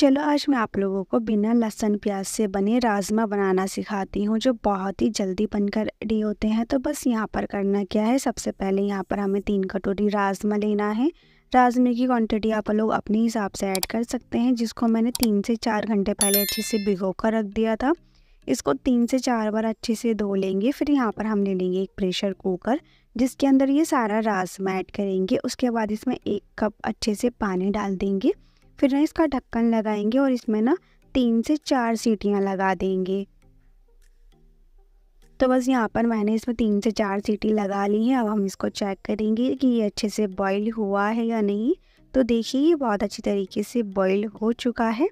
चलो आज मैं आप लोगों को बिना लहसुन प्याज से बने राजमा बनाना सिखाती हूँ जो बहुत ही जल्दी बनकर रेडी होते हैं तो बस यहाँ पर करना क्या है सबसे पहले यहाँ पर हमें तीन कटोरी राजमा लेना है राजमे की क्वांटिटी आप लोग अपने हिसाब से ऐड कर सकते हैं जिसको मैंने तीन से चार घंटे पहले अच्छे से भिगो कर रख दिया था इसको तीन से चार बार अच्छे से धो लेंगे फिर यहाँ पर हम ले लेंगे एक प्रेशर कुकर जिसके अंदर ये सारा राजमा ऐड करेंगे उसके बाद इसमें एक कप अच्छे से पानी डाल देंगे फिर ना इसका ढक्कन लगाएंगे और इसमें ना तीन से चार सीटियाँ लगा देंगे तो बस यहाँ पर मैंने इसमें तीन से चार सीटी लगा ली हैं अब हम इसको चेक करेंगे कि ये अच्छे से बॉईल हुआ है या नहीं तो देखिए ये बहुत अच्छी तरीके से बॉईल हो चुका है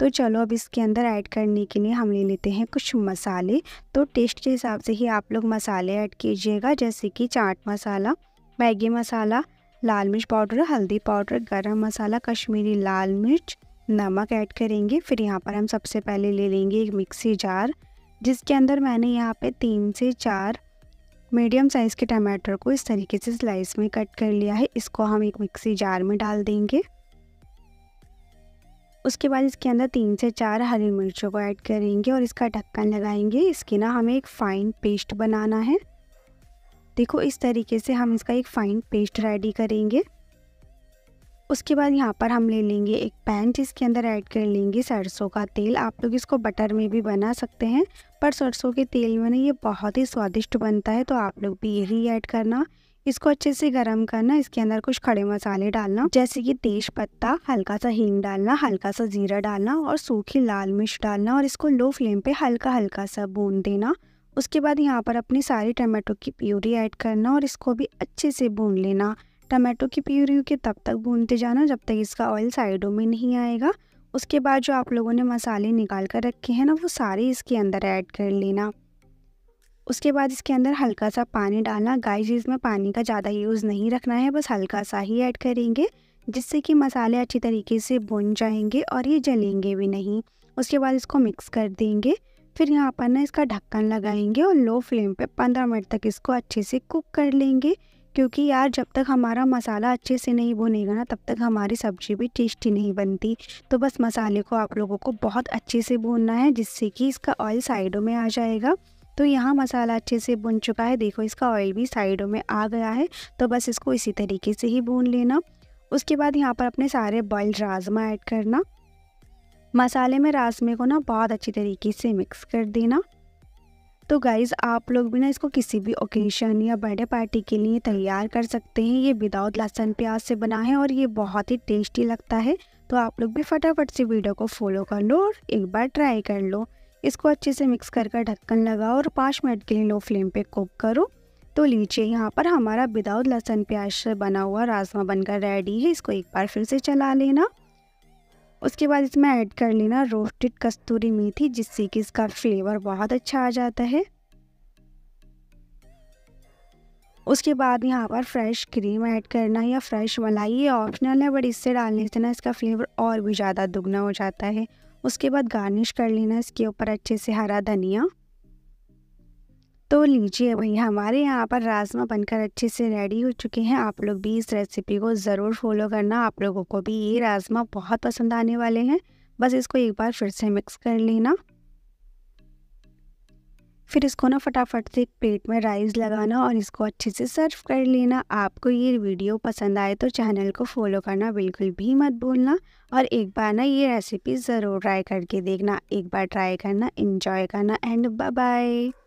तो चलो अब इसके अंदर ऐड करने के लिए हम ले लेते हैं कुछ मसाले तो टेस्ट के हिसाब से ही आप लोग मसाले ऐड कीजिएगा जैसे कि चाट मसाला मैगी मसाला लाल मिर्च पाउडर हल्दी पाउडर गरम मसाला कश्मीरी लाल मिर्च नमक ऐड करेंगे फिर यहाँ पर हम सबसे पहले ले लेंगे एक मिक्सी जार जिसके अंदर मैंने यहाँ पे तीन से चार मीडियम साइज़ के टमाटर को इस तरीके से स्लाइस में कट कर लिया है इसको हम एक मिक्सी जार में डाल देंगे उसके बाद इसके अंदर तीन से चार हरी मिर्चों को ऐड करेंगे और इसका ढक्कन लगाएंगे इसकी ना हमें एक फ़ाइन पेस्ट बनाना है देखो इस तरीके से हम इसका एक फाइन पेस्ट रेडी करेंगे उसके बाद यहाँ पर हम ले लेंगे एक पैन जिसके अंदर ऐड कर लेंगे सरसों का तेल आप लोग इसको बटर में भी बना सकते हैं पर सरसों के तेल में ना ये बहुत ही स्वादिष्ट बनता है तो आप लोग भी यही ऐड करना इसको अच्छे से गर्म करना इसके अंदर कुछ खड़े मसाले डालना जैसे कि तेज पत्ता हल्का सा हींग डालना हल्का सा जीरा डालना और सूखी लाल मिर्च डालना और इसको लो फ्लेम पे हल्का हल्का सा भून देना उसके बाद यहाँ पर अपनी सारी टमाटो की प्यूरी ऐड करना और इसको भी अच्छे से भून लेना टमाटो की प्यूरी के तब तक भूनते जाना जब तक इसका ऑयल साइडों में नहीं आएगा उसके बाद जो आप लोगों ने मसाले निकाल कर रखे हैं ना वो सारे इसके अंदर ऐड कर लेना उसके बाद इसके अंदर हल्का सा पानी डालना गाइस इसमें पानी का ज़्यादा यूज़ नहीं रखना है बस हल्का सा ही ऐड करेंगे जिससे कि मसाले अच्छी तरीके से भुन जाएंगे और ये जलेंगे भी नहीं उसके बाद इसको मिक्स कर देंगे फिर यहाँ पर ना इसका ढक्कन लगाएंगे और लो फ्लेम पे पंद्रह मिनट तक इसको अच्छे से कुक कर लेंगे क्योंकि यार जब तक हमारा मसाला अच्छे से नहीं भुनेगा ना तब तक हमारी सब्ज़ी भी टेस्टी नहीं बनती तो बस मसाले को आप लोगों को बहुत अच्छे से भूनना है जिससे कि इसका ऑयल साइडों में आ जाएगा तो यहाँ मसाला अच्छे से भुन चुका है देखो इसका ऑयल भी साइडों में आ गया है तो बस इसको इसी तरीके से ही भून लेना उसके बाद यहाँ पर अपने सारे बॉयल्ड राजमा ऐड करना मसाले में राजमे को ना बहुत अच्छी तरीके से मिक्स कर देना तो गाइज़ आप लोग भी ना इसको किसी भी ओकेजन या बर्थडे पार्टी के लिए तैयार कर सकते हैं ये विदाउट लहसन प्याज से बना है और ये बहुत ही टेस्टी लगता है तो आप लोग भी फटाफट से वीडियो को फॉलो कर लो और एक बार ट्राई कर लो इसको अच्छे से मिक्स कर कर ढक्कन लगाओ और पाँच मिनट के लिए लो फ्लेम पे कुक करो तो लीजिए यहाँ पर हमारा विदाउट लहसन प्याज से बना हुआ राजमा बनकर रेडी है इसको एक बार फिर से चला लेना उसके बाद इसमें ऐड कर लेना रोस्टेड कस्तूरी मेथी जिससे कि इसका फ्लेवर बहुत अच्छा आ जाता है उसके बाद यहाँ पर फ्रेश क्रीम ऐड करना या फ्रेश मलाई ये ऑप्शनल है बट इससे डालने से ना इसका फ्लेवर और भी ज़्यादा दुगना हो जाता है उसके बाद गार्निश कर लेना इसके ऊपर अच्छे से हरा धनिया तो लीजिए भैया हमारे यहाँ पर राजमा बनकर अच्छे से रेडी हो चुके हैं आप लोग भी इस रेसिपी को ज़रूर फॉलो करना आप लोगों को भी ये राजमा बहुत पसंद आने वाले हैं बस इसको एक बार फिर से मिक्स कर लेना फिर इसको ना फटाफट से एक प्लेट में राइस लगाना और इसको अच्छे से सर्व कर लेना आपको ये वीडियो पसंद आए तो चैनल को फॉलो करना बिल्कुल भी मत भूलना और एक बार ना ये रेसिपी ज़रूर ट्राई करके देखना एक बार ट्राई करना इन्जॉय करना एंड बाय बाय